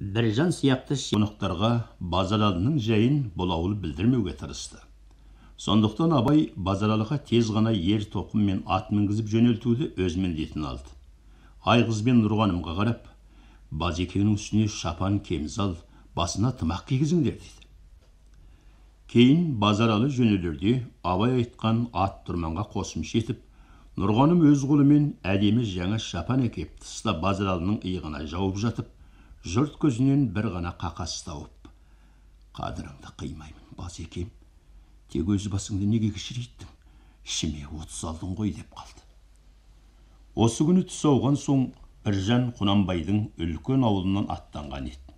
біржан сияқты қонақтарға базаралының жайын бұлауыл білдірмеуге тырысты сондықтан абай базаралыға тез ғана ер мен ат мінгізіп жөнелтуді өз міндетін алды айғыз бен нұрғанымға қарап базекенің үстіне шапан кемзал басына тымақ кигізіңдер деді. кейін базаралы жөнелерде абай айтқан ат тұрманға қосымша етіп нұрғаным өз қолымен әдемі жаңа шапан әкеп тыста базаралының иығына жауып жатып жұрт көзінен бір ғана қақас тауып қадіріңді қимаймын басекем тек өз басыңды неге кішірейттің ішіме от салдың ғой деп қалды осы күні түс ауған соң біржан құнанбайдың үлкен ауылынан аттанған еді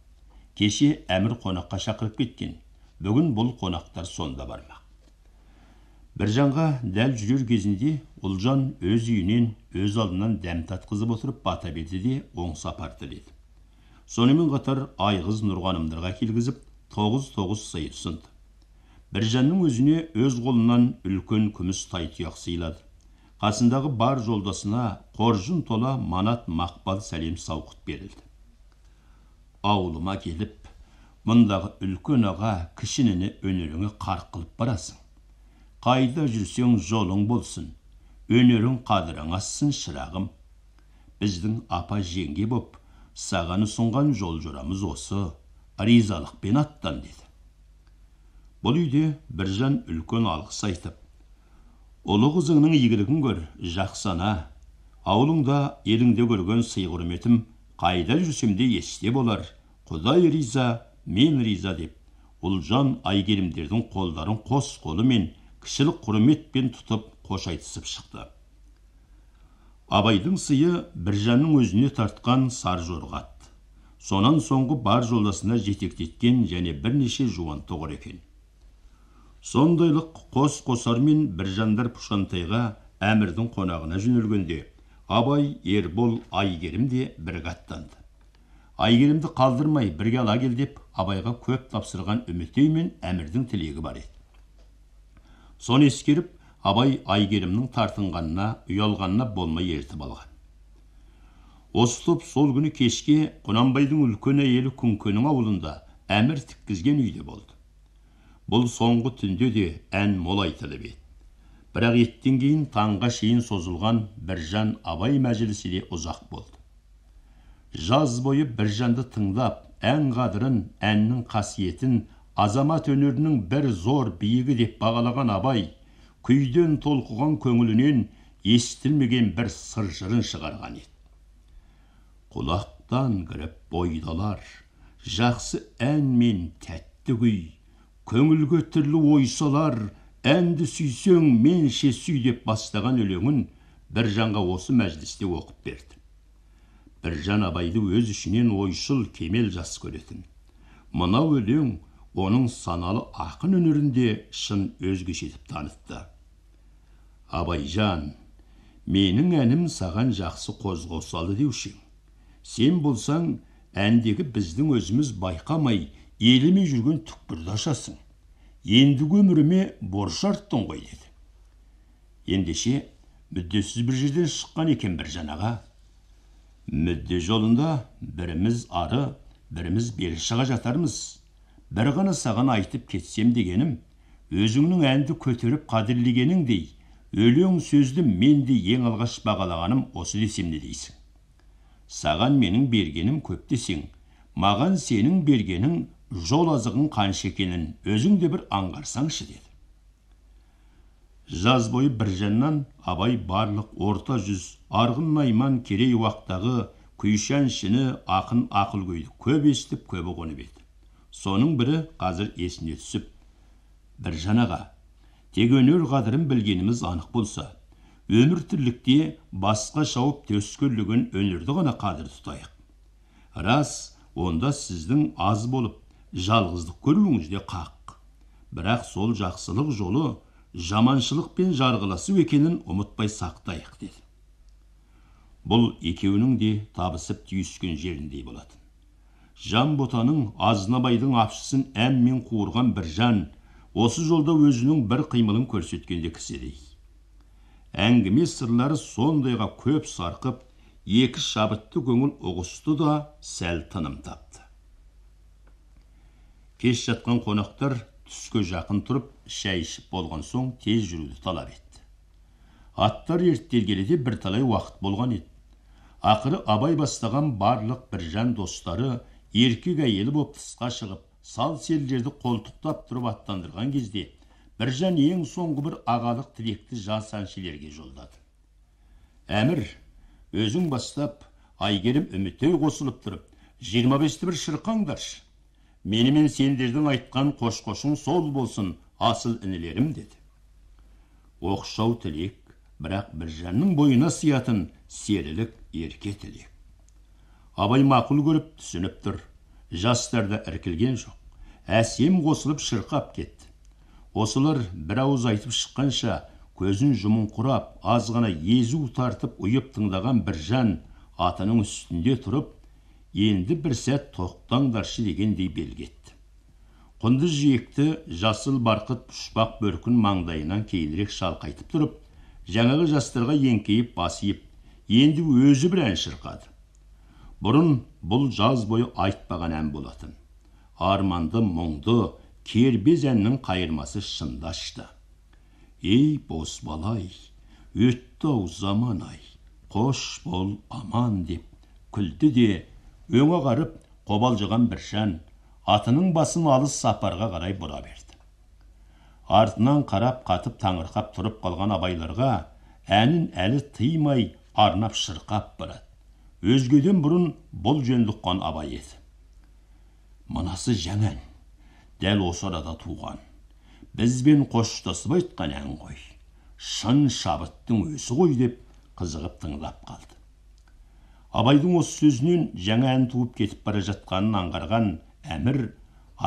кеше әмір қонаққа шақырып кеткен бүгін бұл қонақтар сонда бармақ біржанға дәл жүрер кезінде ұлжан өз үйінен өз алдынан дәм татқызып отырып бата берді де оң сапар тіледі сонымен қатар айғыз нұрғанымдарға келгізіп тоғыз тоғыз сый ұсынды біржанның өзіне өз қолынан үлкен күміс тай тұяқ сыйлады қасындағы бар жолдасына қоржын тола манат мақпал сәлем сауқыт берілді ауылыма келіп мұндағы үлкен аға кішініні өнеріңе қарқ қылып барасың қайда жүрсең жолың болсын өнерің қадірің ассын шырағым біздің апа жеңге боп саған ұсынған жол жорамыз осы ризалықпен аттан деді бұл үйде біржан үлкен алғыс айтып ұлы қызыңның игілігін көр жақсы ана ауылыңда еліңде көрген сый құрметім қайда жүрсем де есте болар құдай риза мен риза деп ұлжан айгерімдердің қолдарын қос қолымен кішілік құрметпен тұтып қош айтысып шықты абайдың сыйы біржанның өзіне тартқан сар жорғат сонан соңғы бар жолдасына жетектеткен және бірнеше жуан тұғыр екен сондайлық қос қосар мен біржандар пұшантайға әмірдің қонағына жөнелгенде абай ербол айгерім де бірге аттанды айгерімді қалдырмай бірге ала кел деп абайға көп тапсырған үмітей мен әмірдің тілегі бар еді соны ескеріп абай айгерімнің тартынғанына ұялғанына болмай ертіп алған осы сол күні кешке құнанбайдың үлкен әйелі күнкенің ауылында әмір тіккізген үйде болды бұл соңғы түнде де ән мол айтылып еді бірақ еттен кейін таңға шейін созылған біржан абай мәжілісі де ұзақ болды жаз бойы біржанды тыңдап ән қадірін әннің қасиетін азамат өнерінің бір зор биігі деп бағалаған абай күйден толқыған көңілінен естілмеген бір сыр жырын шығарған еді құлақтан кіріп бойдалар жақсы ән мен тәтті күй көңілге түрлі ой салар әнді сүйсең менше сүй деп бастаған өлеңін біржанға осы мәжілісте оқып берді біржан абайды өз ішінен ойшыл кемел жас көретін мынау өлең оның саналы ақын өнерінде шын етіп танытты абайжан менің әнім саған жақсы қозғосалы деуші сен болсаң әндегі біздің өзіміз байқамай елемей жүрген түкпірді ашасың ендігі өміріме борыш арттың ғой деді ендеше мүддесіз бір жерден шыққан екен бір жанаға. мүдде жолында біріміз ары біріміз бері шыға жатармыз бір ғана саған айтып кетсем дегенім өзіңнің әнді көтеріп қадірлегеніңдей өлең сөзді мен де ең алғаш бағалағаным осы десем не дейсің саған менің бергенім көп десең маған сенің бергенің жол азығын қанша екенін өзің де бір аңғарсаңшы деді жаз бойы біржаннан абай барлық орта жүз арғын найман керей уақтағы күйші шіні ақын ақыл көйді көп естіп көбі қонып еді соның бірі қазір есіне түсіп біржан аға тек өнер қадірін білгеніміз анық болса өмір тірлікте басқа шауып төскөрлігін өнерді ғана қадір тұтайық рас онда сіздің аз болып жалғыздық көруіңіз де қақ бірақ сол жақсылық жолы жаманшылық пен жарғыласу екенін ұмытпай сақтайық деді бұл екеуінің де табысып түйіскен жеріндей болатын ботаның азнабайдың апшысын әммен қуырған жан осы жолда өзінің бір қимылын көрсеткенде кісідей әңгіме сырлары сондайға көп сарқып екі шабытты көңіл ұғысты да сәл тыным тапты кеш жатқан қонақтар түске жақын тұрып шай ішіп болған соң тез жүруді талап етті аттар ерттелгелі де бірталай уақыт болған еді ақыры абай бастаған барлық біржан достары еркек әйелі боп тысқа шығып сал селдерді қолтықтап тұрып аттандырған кезде біржан ең соңғы бір ағалық тілекті жас әншілерге жолдады әмір өзің бастап айгерім үмітей қосылып тұрып жиырма бесті бір шырқаңдаршы менімен сендердің айтқан қош қошың сол болсын асыл інілерім деді оқшау тілек бірақ біржанның бойына сиятын серілік ерке тілек абай мақұл көріп түсініп тұр жастар да іркілген жоқ әсем қосылып шырқап кетті осылар бір ауыз айтып шыққанша көзін жұмыңқырап аз ғана езу тартып ұйып тыңдаған біржан атының үстінде тұрып енді бір сәт тоқтаңдаршы дегендей белгі етті Құнды жиекті жасыл барқыт пұшпақ бөркін маңдайынан кейінірек шалқайтып тұрып жаңағы жастарға еңкейіп бас енді өзі бір ән шырқады бұрын бұл жаз бойы айтпаған ән болатын арманды мұңды кербез әннің қайырмасы шындашты ей бозбалай өтті ау заман ай қош бол аман деп күлді де өңі қарып қобалжыған біршән, атының басын алыс сапарға қарай бұра берді артынан қарап қатып таңырқап тұрып қалған абайларға әнін әлі тыймай арнап шырқап барады өзгеден бұрын бұл жөн ұққан абай еді мынасы жаңа дәл осы арада туған бізбен қоштасып айтқан ән ғой шын шабыттың өзі ғой деп қызығып тыңдап қалды абайдың осы сөзінен жаңа ән туып кетіп бара жатқанын аңғарған әмір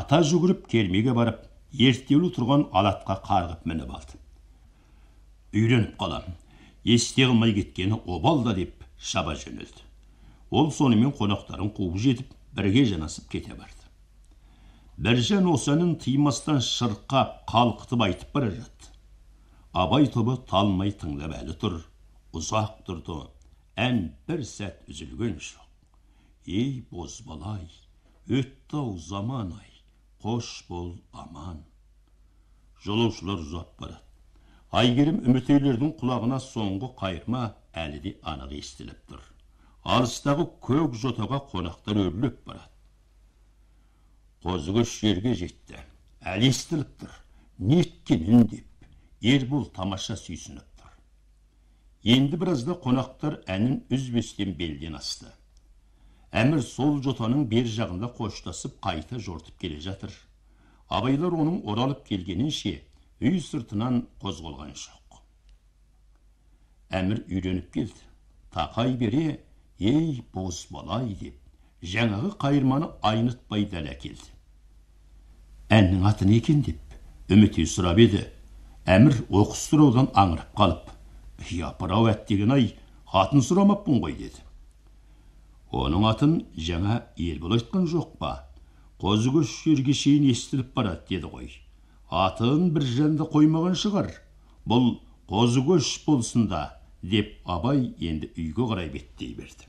ата жүгіріп кермеге барып ерттеулі тұрған алатқа қарғып мініп алды үйреніп қалам есте қылмай кеткені обал да деп шаба жөнелді ол сонымен қонақтарын қуып жетіп бірге жанасып кете барды біржан осы әнін тыймастан шырқап қалқытып айтып бара жатты абай тобы талмай тыңдап әлі тұр ұзақ тұрды ән бір сәт үзілген жоқ ей бозбалай өтті ау заман ай қош бол аман жолаушылар ұзап барады әйгерім үмітейлердің құлағына соңғы қайырма әлі де анық естіліп тұр алыстағы көк жотаға қонақтар өрлеп барады қозыкөш жерге жетті әлі естіліп тұр неткен деп ербол тамаша сүйсініп тұр енді біразда қонақтар әнін үзбестен белден асты әмір сол жотаның бер жағында қоштасып қайта жортып келе жатыр абайлар оның оралып келгенінше үй сыртынан қозғалған жоқ әмір үйреніп келді тақай бере ей бос балай, деп жаңағы қайырманы айнытпай дәл әкелді әннің аты не екен деп үмітей сұрап еді әмір оқыс сұраудан аңырып қалып япыр ау әттеген ай атын сұрамаппын ғой деді оның атын жаңа ербол айтқан жоқ па қозыкөш жерге шейін естіліп барады деді ғой атын жанды қоймаған шығар бұл қозыкөш болсын да деп абай енді үйге қарай беттей берді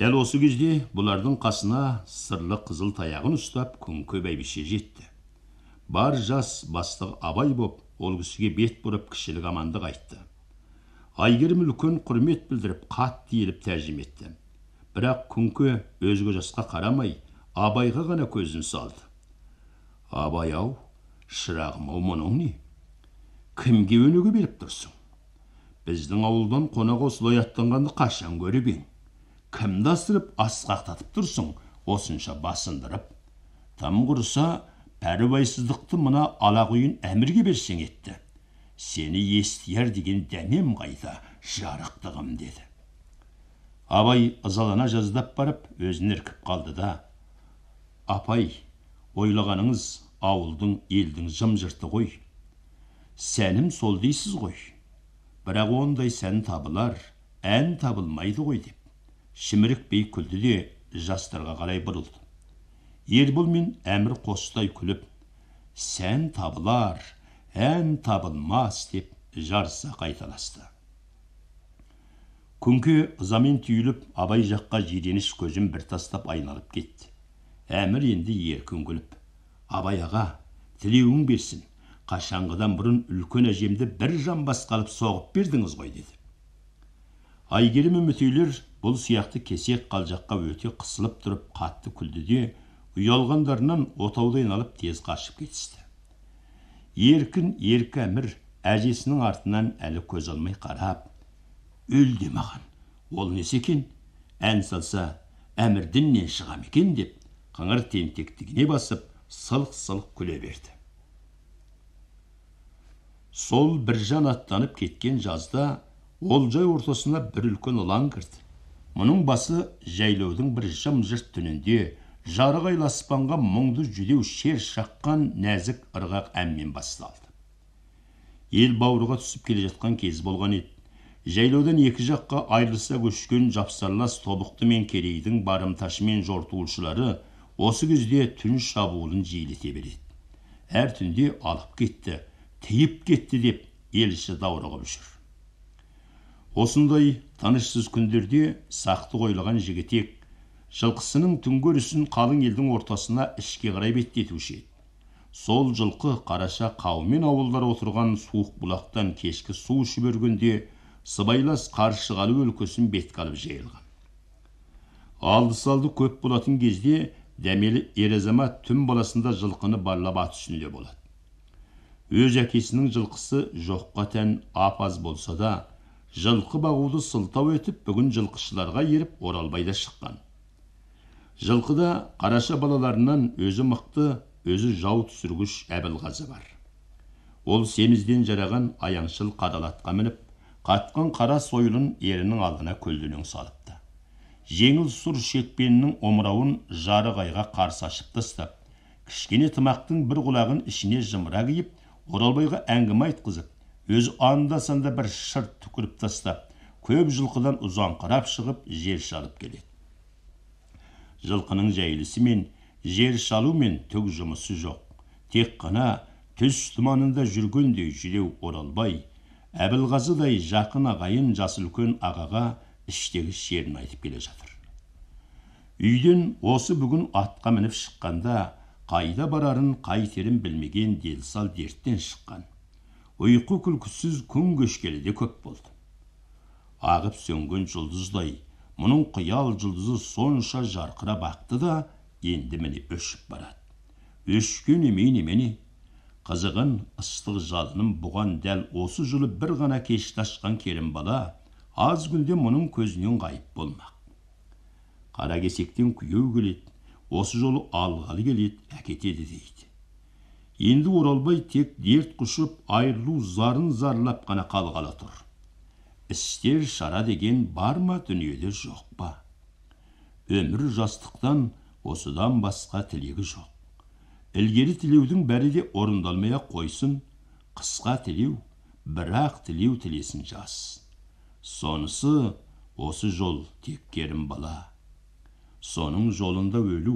дәл осы кезде бұлардың қасына сырлы қызыл таяғын ұстап күңке бәйбіше жетті бар жас бастық абай боп ол кісіге бет бұрып кішілік амандық айтты әйгерім үлкен құрмет білдіріп қатты иіліп тәжім етті бірақ күңке өзгі жасқа қарамай абайға ғана көзін салды абай ау шырағым ау мұның не кімге өнеге беріп тұрсың біздің ауылдан қонақ осылай аттанғанды қашан көріп ең кімді асырып асқақтатып тұрсың осынша басындырып тым құрыса пәрібайсыздықты мына алақұйын әмірге берсең етті сені естияр деген дәмем қайда жарықтығым деді абай ызалана жаздап барып өзін іркіп қалды да апай ойлағаныңыз ауылдың елдің жым жырты ғой сәнім сол дейсіз ғой бірақ ондай сән табылар ән табылмайды ғой деп шімірікпей күлді де жастарға қарай бұрылды ербол мен әмір қостай күліп сән табылар ән табылмас деп жарыса қайталасты күнке ызамен түйіліп абай жаққа жиреніш көзін бір тастап айналып кетті әмір енді еркін күліп абай аға тілеуің берсін қашанғыдан бұрын үлкен әжемді бір жамбас қалып соғып бердіңіз ғой деді әйгерім үмітейлер бұл сияқты кесек қалжаққа өте қысылып тұрып қатты күлді де ұялғандарынан отаудай алып тез қашып кетісті еркін еркі әмір әжесінің артынан әлі көз алмай қарап өл маған ол несі екен ән салса әмірдіннен шығам екен деп қыңыр тентектігіне басып сылқ сылқ күле берді сол жан аттанып кеткен жазда олжай ортасына бір үлкен ылаң кірді мұның басы жайлаудың бір жым жырт түнінде жарық айлы аспанға мұңды жүдеу шер шаққан нәзік ырғақ әнмен басталды ел бауырға түсіп келе жатқан кез болған еді жайлаудан екі жаққа айрылса көшкен жапсарлас тобықты мен керейдің барымташы мен жортуылшылары осы кезде түн шабуылын жиілете береді әр түнде алып кетті тиіп кетті деп елші даурығып жүр осындай тынышсыз күндерде сақты қойылған жігітек жылқысының түнгі үрісін қалың елдің ортасына ішке қарай беттетуші еді сол жылқы қараша қаумен ауылдар отырған суық бұлақтан кешкі су жібергенде сыбайлас қаршығалы өлкесін бетке алып жайылған алды салды көп болатын кезде дәмелі ер азамат түн баласында жылқыны барлап ат үстінде болады өз әкесінің жылқысы жоққа тән апаз болса да жылқы бағуды сылтау етіп бүгін жылқышыларға еріп оралбайда шыққан жылқыда қараша балаларынан өзі мықты өзі жау түсіргіш әбілғазы бар ол семізден жараған аяңшыл қадалатқа мініп қатқан қара сойылын ерінің алдына көлденең салыпты жеңіл сұр шекпенінің омырауын жарық айға қарсы ашып тастап кішкене тымақтың бір құлағын ішіне жымыра киіп оралбайға әңгіме айтқызып өзі анда санда бір шырт түкіріп тастап көп жылқыдан қарап шығып жер шалып келеді жылқының жайлысы мен жер шалу мен түк жұмысы жоқ тек қана түс тұманында жүргендей жүреу оралбай әбілғазыдай жақын ағайын жасы үлкен ағаға іштегі шерін айтып келе жатыр үйден осы бүгін атқа мініп шыққанда қайда барарын қайтерін білмеген делсал дерттен шыққан ұйқы күлкісіз күн кешкелі де көп болды ағып сөнген жұлдыздай мұның қиял жұлдызы сонша жарқырап бақты да енді міне өшіп барады өшкен емей немене қызығын ыстық жалынын бұған дәл осы жылы бір ғана кешті ашқан келін бала аз күнде мұның көзінен ғайып болмақ кесектен күйеу келеді осы жолы алғалы келеді әкетеді дейді енді оралбай тек дерт құшып айырылу зарын зарлап қана қалғалы тұр істер шара деген бар ма дүниеде жоқ па өмір жастықтан осыдан басқа тілегі жоқ ілгері тілеудің бәрі де орындалмай ақ қойсын қысқа тілеу бірақ тілеу тілесін жас сонысы осы жол тек керім бала соның жолында өлу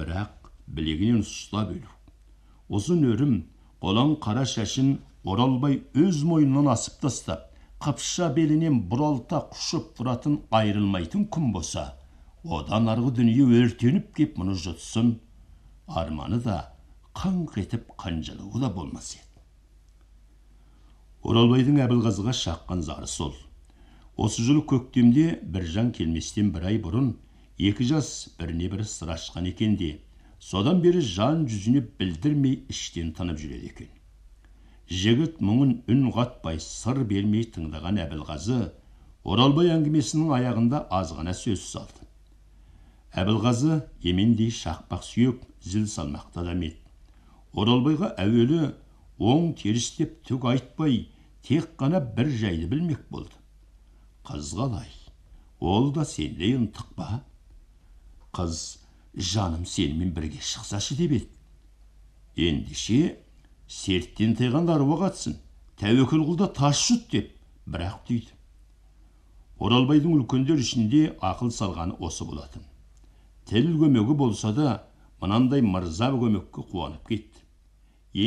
бірақ білегінен ұстап өлу ұзын өрім қолаң қара шашын оралбай өз мойнынан асып тастап қыпша белінен бұралта құшып тұратын айрылмайтын күн болса одан арғы дүние өртеніп кеп мұны жұтсын арманы да қаңқ етіп қанжылуы да болмас еді оралбайдың әбілғазыға шаққан зары сол осы жылы көктемде біржан келместен бір ай бұрын екі жас біріне бірі сыр ашқан екен де содан бері жан жүзіне білдірмей іштен тынып жүреді екен жігіт мұңын үн қатпай сыр бермей тыңдаған әбілғазы оралбай әңгімесінің аяғында аз ғана сөз салды әбілғазы емендей шақпақ сүйек зіл салмақты адам еді оралбайға әуелі оң теріс деп түк айтпай тек қана бір жайды білмек болды қыз қалай ол да сендей ынтық па қыз жаным сенімен бірге шықсашы деп еді ендеше серттен тайған аруақ атсын тәуекел қылда таш тас жұт деп бірақ дейді оралбайдың үлкендер ішінде ақыл салғаны осы болатын тіл көмегі болса да мынандай мырза көмекке қуанып кетті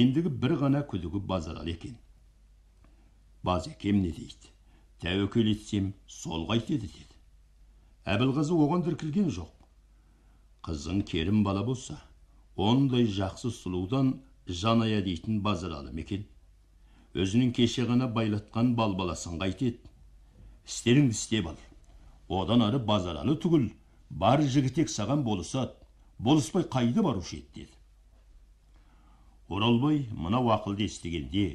ендігі бір ғана күдігі базаралы екен базекем не дейді тәуекел етсем сол қайтеді деді әбілғазы оған діркілген жоқ қызың керім бала болса ондай жақсы сұлудан жаная дейтін базаралы мекен өзінің кеше ғана байлатқан бал баласын қайтеді істеріңді істеп ал одан ары базаралы түгіл бар жігітек саған болысады болыспай қайда барушы еді деді оралбай мына уақылды естігенде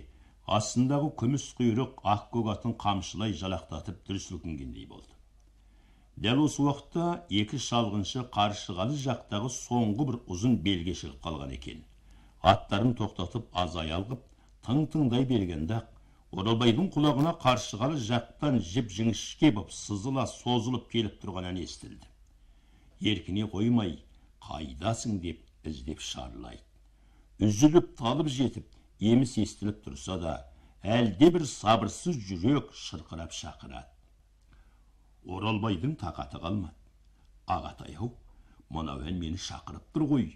астындағы күміс құйрық ақ көк атын қамшылай жалақтатып дүр сілкінгендей болды дәл осы уақытта екі шалғыншы қаршығалы жақтағы соңғы бір ұзын белге шығып қалған екен аттарын тоқтатып азай алғып тың тыңдай бергенде ақ оралбайдың құлағына қаршығалы жақтан жіп жіңішке боп сызыла созылып келіп тұрған ән естілді еркіне қоймай қайдасың деп іздеп шарлайды үзіліп талып жетіп еміс естіліп тұрса да әлде бір сабырсыз жүрек шырқырап шақырады оралбайдың тағаты қалмады ағатай ау мынау ән мені шақырып тұр ғой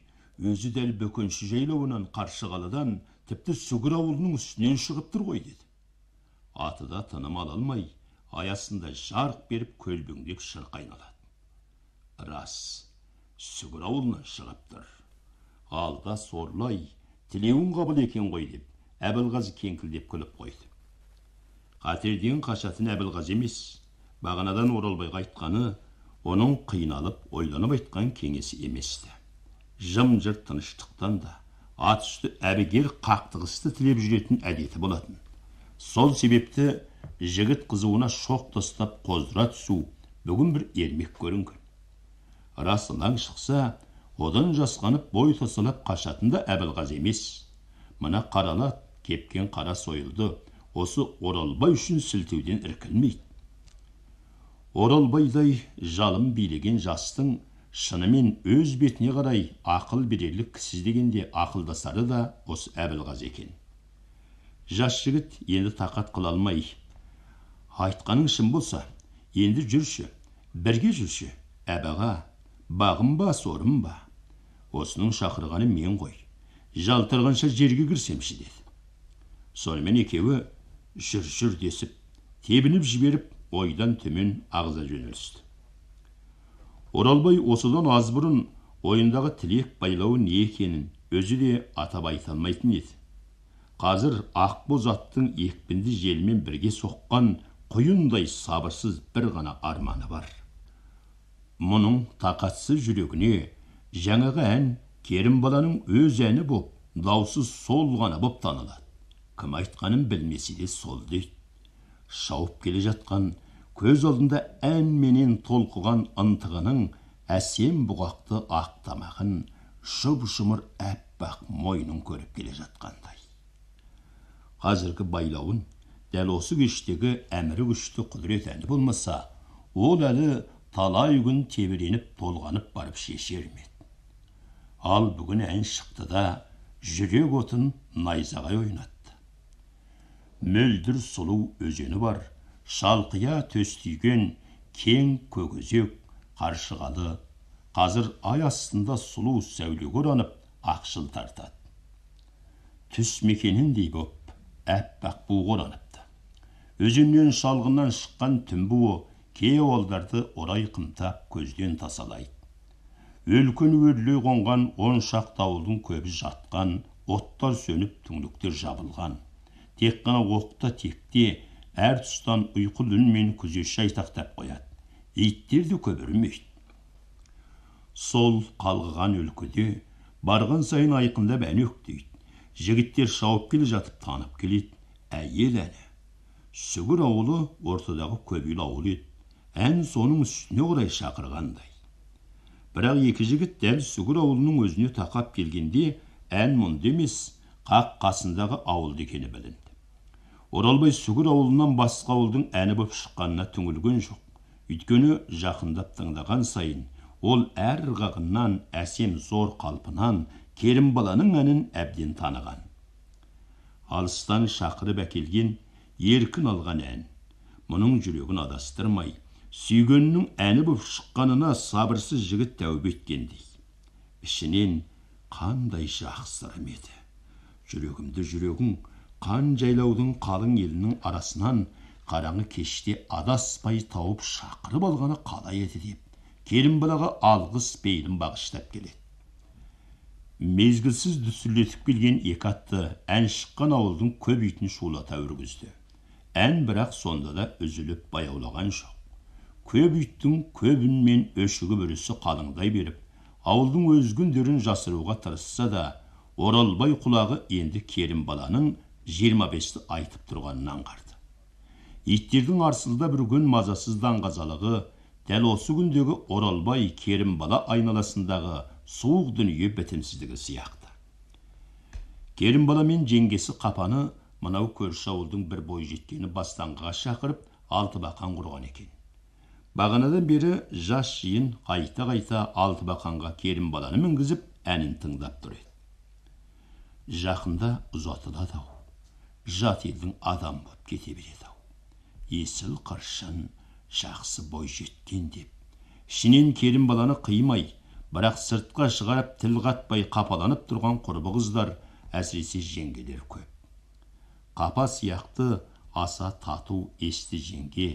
өзі дәл бөкенші жайлауынан қаладан тіпті сүгір ауылының үстінен шығып тұр ғой деді аты да тыным ала алмай аясында жарқ беріп көлбеңдеп шырқ айналады рас сүгір ауылынан шығып тұр алда сорлай тілеуің қабыл екен ғой деп әбілғазы кеңкілдеп күліп қойды қатерден қашатын әбілғазы емес бағанадан оралбайға айтқаны оның қиналып ойланып айтқан кеңесі емес-ті жым жырт тыныштықтан да ат үсті әбігер қақтығысты тілеп жүретін әдеті болатын сол себепті жігіт қызуына шоқ тастап қоздыра түсу бүгін бір ермек көрінген рас шықса одан жасқанып бой тасалап қашатын да әбілғазы емес мына қарала кепкен қара сойылды осы оралбай үшін сілтеуден іркілмейді оралбайдай жалым билеген жастың шынымен өз бетіне қарай ақыл берерлік кісі дегенде ақылдастары да осы әбілғазы екен жас жігіт енді тақат қыла алмай айтқаның шын болса енді жүрші бірге жүрші әбаға бағым ба сорым ба осының шақырғаны мен ғой жалтырғанша жерге кірсемші деді сонымен екеуі жүр жүр десіп тебініп жіберіп ойдан төмен ағыза жөнелісті оралбай осыдан аз бұрын ойындағы тілек байлауы не екенін өзі де атап айта алмайтын еді қазір ақбоз аттың екпінді желмен бірге соққан құйындай сабырсыз бір ғана арманы бар мұның тақатсыз жүрегіне жаңағы ән баланың өз әні боп даусыз сол ғана боп танылады кім айтқанын білмесе де сол дейді шауып келе жатқан көз алдында әнменен толқыған ынтығының әсем бұғақты ақ тамағын жұп жұмыр аппақ мойнын көріп келе жатқандай қазіргі байлауын дәл осы кештегі әмірі күшті құдірет әні болмаса ол әлі талай күн тебіреніп толғанып барып шешер ме ал бүгін ән шықты да жүрек отын найзағай ойнат мөлдір сұлу өзені бар шалқия төстейген кең көкөзек қаршығалы қазір ай астында сұлу сәулеге оранып ақшыл тартады түс мекеніндей боп аппақ бу ораныпты өзеннен шалғыннан шыққан түн буы кей ауылдарды орай қымтап көзден тасалайды Өлкен өрлей қонған он шақты ауылдың көбі жатқан оттар сөніп түңліктер жабылған тек қана оқта текте әр тұстан ұйқы дүнмен күзеші айтақтап қояды иттер де көп сол қалғыған өлкеде барған сайын айқындап өктейді. жігіттер шауып келе жатып танып келеді әйел әлі. сүгір ауылы ортадағы көбейлі ауыл еді ән соның үстіне орай шақырғандай бірақ екі жігіт дәл сүгір ауылының өзіне тақап келгенде ән мұнда емес қақ қасындағы ауылда екені білінді оралбай сүгір ауылынан басқа ауылдың әні боп шыққанына түңілген жоқ өйткені жақындап тыңдаған сайын ол әр ғағыннан әсем зор қалпынан керім баланың әнін әбден таныған алыстан шақырып әкелген еркін алған ән мұның жүрегін адастырмай сүйгенінің әні боп шыққанына сабырсыз жігіт тәубе еткендей ішінен қандай жақсырым еді жүрегімді жүрегің қан жайлаудың қалың елінің арасынан қараңғы кеште адаспай тауып шақырып алғаны қалай еді деп келін балаға алғыс пейілін бағыштап келеді мезгілсіз дүсірлетіп келген екі атты ән шыққан ауылдың көп үйтін шулата үргізді ән бірақ сонда да үзіліп баяулаған жоқ көп иттің көп үнмен өшігіп үрісі қалыңдай беріп ауылдың өзгіндерін жасыруға тырысса да оралбай құлағы енді керімбаланың 25-ті айтып тұрғанын аңғарды иттердің арсылда бір күн мазасыздан қазалығы, дәл осы күндегі оралбай керім бала айналасындағы суық дүние бітімсіздігі сияқты керімбала мен жеңгесі қапаны мынау көрші ауылдың бір бой жеткені бастанға шақырып алты бақан құрған екен бағанадан бері жас жиын қайта қайта керім керімбаланы мінгізіп әнін тыңдап тұр еді жақында ұзатылады тау жат елдің адам боп кете береді ау есіл қыршын жақсы жеткен деп ішінен келін баланы қимай бірақ сыртқа шығарып тіл қатпай қапаланып тұрған құрбы қыздар әсіресе жеңгелер көп қапа сияқты аса тату есті жеңге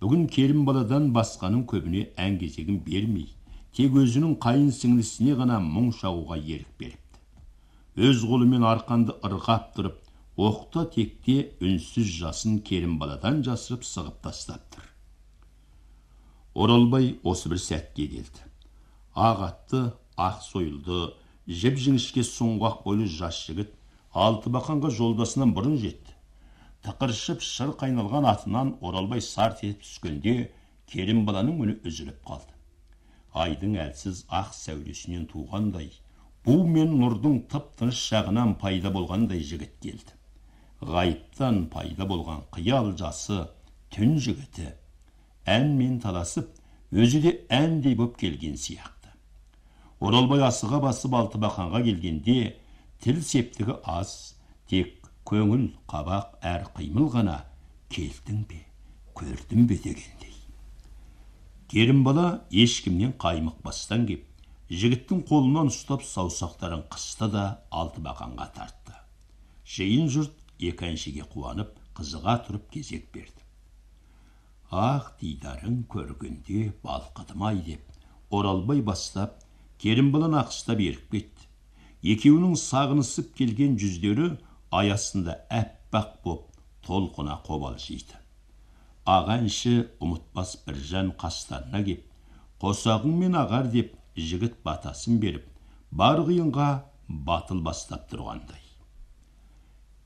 бүгін келін баладан басқаның көбіне ән бермей тек өзінің қайын сіңлісіне ғана мұң шағуға ерік беріпті өз қолымен арқанды ырғап тұрып оқта текте үнсіз жасын баладан жасырып сығып тастаптыр оралбай осы бір сәтке келді ақ атты ақ сойылды жіп жіңішке сұңғақ бойлы жас жігіт алтыбақанға жолдасынан бұрын жетті тықыршып шыр қайналған атынан оралбай сарт етіп түскенде баланың үні үзіліп қалды айдың әлсіз ақ сәулесінен туғандай бу мен нұрдың тып тыныш жағынан пайда болғандай жігіт келді ғайыптан пайда болған қиял жасы түн жігіті әнмен таласып өзі де әндей боп келген сияқты оралбай асыға басып алтыбақанға келгенде тіл септігі аз тек көңіл қабақ әр қимыл ғана келдің бе көрдің бе дегендей керімбала ешкімнен қаймықпастан кеп жігіттің қолынан ұстап саусақтарын қысты да алтыбақанға тартты жиын жұрт екі әншіге қуанып қызыға тұрып кезек берді ақ дидарың көргенде балқыдым ай деп оралбай бастап керімбалан ақыстап еріп кетті екеуінің сағынысып келген жүздері аясында астында аппақ боп толқына қобалжиды ақ әнші ұмытпас біржан қастарына кеп қосағыңмен ағар деп жігіт батасын беріп бар қиынға батыл бастап тұрғандай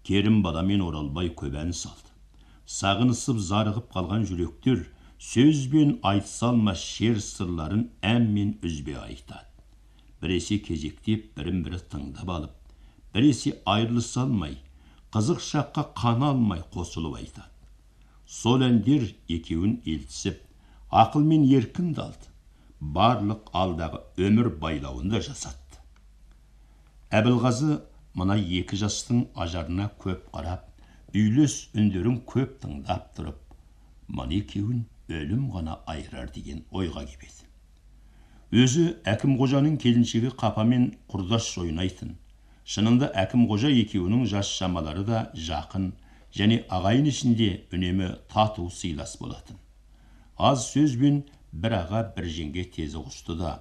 керім бала мен оралбай ән салды сағынысып зарығып қалған жүректер сөзбен айтса алмас шер сырларын әнмен үзбе айтады біресе кезектеп бірін бірі тыңдап алып біресе айырылыса алмай қызық шаққа қана алмай қосылып айтады сол әндер екеуін елтісіп мен еркін алды барлық алдағы өмір байлауын да жасатты әбілғазы мына екі жастың ажарына көп қарап үйлес үндерін көп тыңдап тұрып мына екеуін өлім ғана айырар деген ойға кепеді өзі әкім қожаның келіншегі қапамен құрдас ойнайтын шынында әкім қожа екеуінің жас шамалары да жақын және ағайын ішінде үнемі тату сыйлас болатын аз сөзбен бір аға бір жеңге тез ұғысты да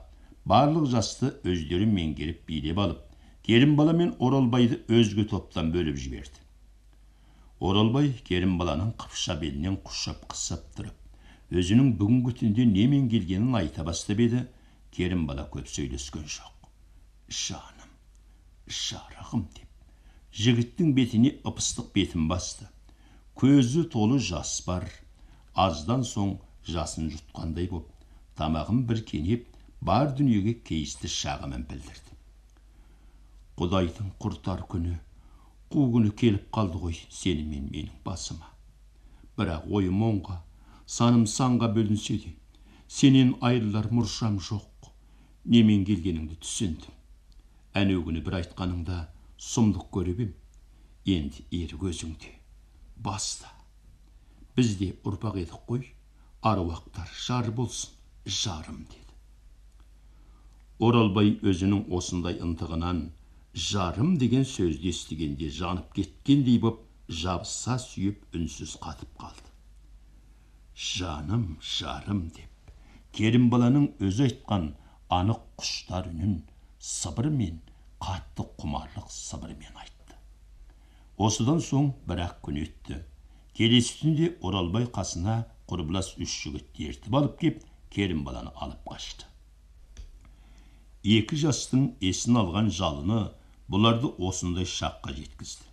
барлық жасты өздері меңгеріп билеп алып керімбала мен оралбайды өзгі топтан бөліп жіберді оралбай керімбаланың қыпша белінен құшып қысып тұрып өзінің бүгінгі түнде немен келгенін айта бастап еді керімбала көп сөйлескен жоқ жаным жарығым деп жігіттің бетіне ыпыстық бетін басты көзі толы жас бар аздан соң жасын жұтқандай боп тамағын бір кенеп бар дүниеге кейісті шағымын білдірді құдайдың құртар күні қу күні келіп қалды ғой сені мен менің басыма бірақ ойым оңға саным санға бөлінсе де сенен айрылар мұршам жоқ немен келгеніңді түсіндім әнеугүні бір айтқаныңда сұмдық көріп ем енді ер көзіңде баста біз де ұрпақ едік қой аруақтар жар болсын жарым деді оралбай өзінің осындай ынтығынан жарым деген сөзді естігенде жанып кеткендей боп жабыса сүйіп үнсіз қатып қалды жаным жарым деп келін баланың өзі айтқан анық құштар үнін сыбырмен қатты құмарлық сыбырмен айтты осыдан соң бір ақ күн өтті келесі түнде оралбай қасына құрбылас үш жігітті ертіп алып кеп керімбаланы баланы алып қашты екі жастың есін алған жалыны бұларды осындай шаққа жеткізді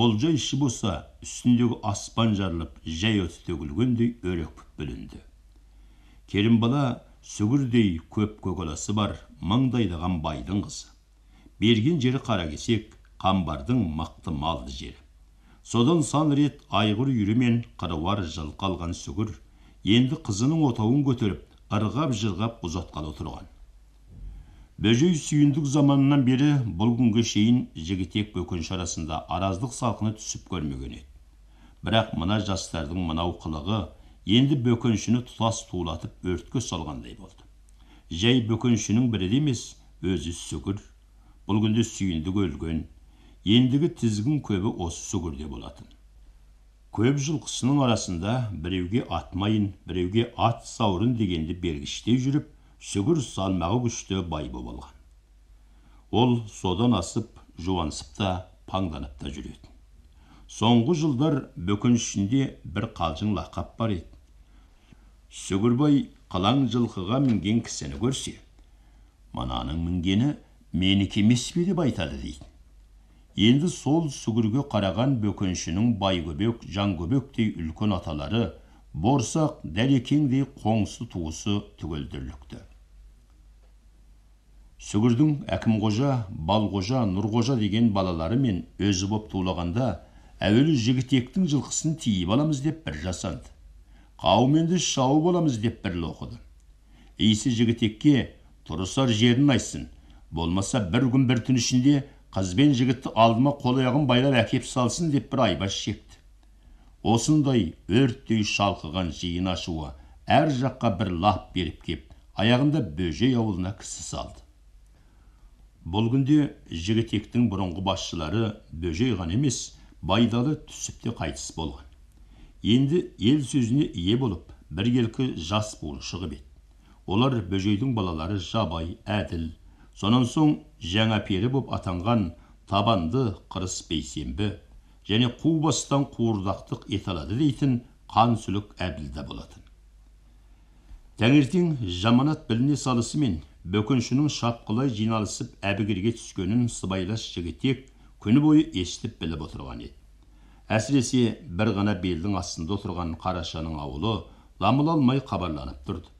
олжа іші болса үстіндегі аспан жарылып жай өті төгілгендей өрекпіп бүлінді Керімбала сүгірдей көп көкаласы бар маңдайдаған байдың қызы берген жері қаракесек қамбардың мақты малды жері содан сан рет айғыр мен қыруар жылқы алған сүгір енді қызының отауын көтеріп ырғап жырғап ұзатқалы отырған бөжей сүйіндік заманынан бері бұл күнге шейін жігітек бөкенші арасында араздық салқыны түсіп көрмеген еді бірақ мына жастардың мынау қылығы енді бөкеншіні тұтас тулатып өртке салғандай болды жай бөкеншінің бірі де емес өзі сүгір бұл күнде сүйіндік өлген ендігі тізгін көбі осы сүгірде болатын көп жылқысының арасында біреуге ат майын біреуге ат сауырын дегенді бергіштей жүріп сүгір салмағы күшті боп болған ол содан асып жуансып та паңданып та жүретін соңғы жылдар бөкен бір қалжың лақап бар еді сүгірбай қалаң жылқыға мінген кісіні көрсе мынаның мінгені менікі емес пе деп айтады дейді енді сол сүгірге қараған бөкеншінің байкөбек жанкөбектей үлкен аталары борсақ дәлекеңдей қоңсы туысы түгелдірлікті сүгірдің әкімқожа балқожа нұрқожа деген балалары мен өзі боп тулағанда әуелі жігітектің жылқысын тиіп аламыз деп бір жасанды қауменді шауып аламыз деп бір оқыды Исі жігітекке тұрысар жерін айсын, болмаса бір күн бір түн ішінде қыз жігітті алдыма қол аяғын байлап әкеп салсын деп бір айбас шекті осындай өрттей шалқыған жиын ашуы әр жаққа бір лап беріп кеп аяғында бөжей ауылына кісі салды бұл күнде жігітектің бұрынғы басшылары бөжей ғана емес байдалы түсіп те қайтыс болған енді ел сөзіне ие болып біркелкі жас буын шығып еді олар бөжейдің балалары жабай әділ сонан соң жаңа пері боп атанған табанды қырыс бейсенбі және қу бастан қуырдақтық ете алады дейтін қан сүлік әбділда болатын таңертең жаманат біліне салысымен бөкеншінің шапқылай жиналысып әбігерге түскенін сыбайлас жігітек күні бойы естіп біліп отырған еді әсіресе бір ғана белдің астында отырған қарашаның ауылы дамыл алмай хабарланып тұрды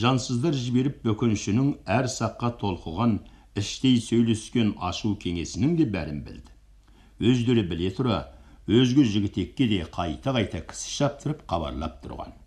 жансыздар жіберіп бөкеншінің әр саққа толқыған іштей сөйлескен ашу кеңесінің де бәрін білді өздері біле тұра өзге жігітекке де қайта қайта кісі шаптырып хабарлап тұрған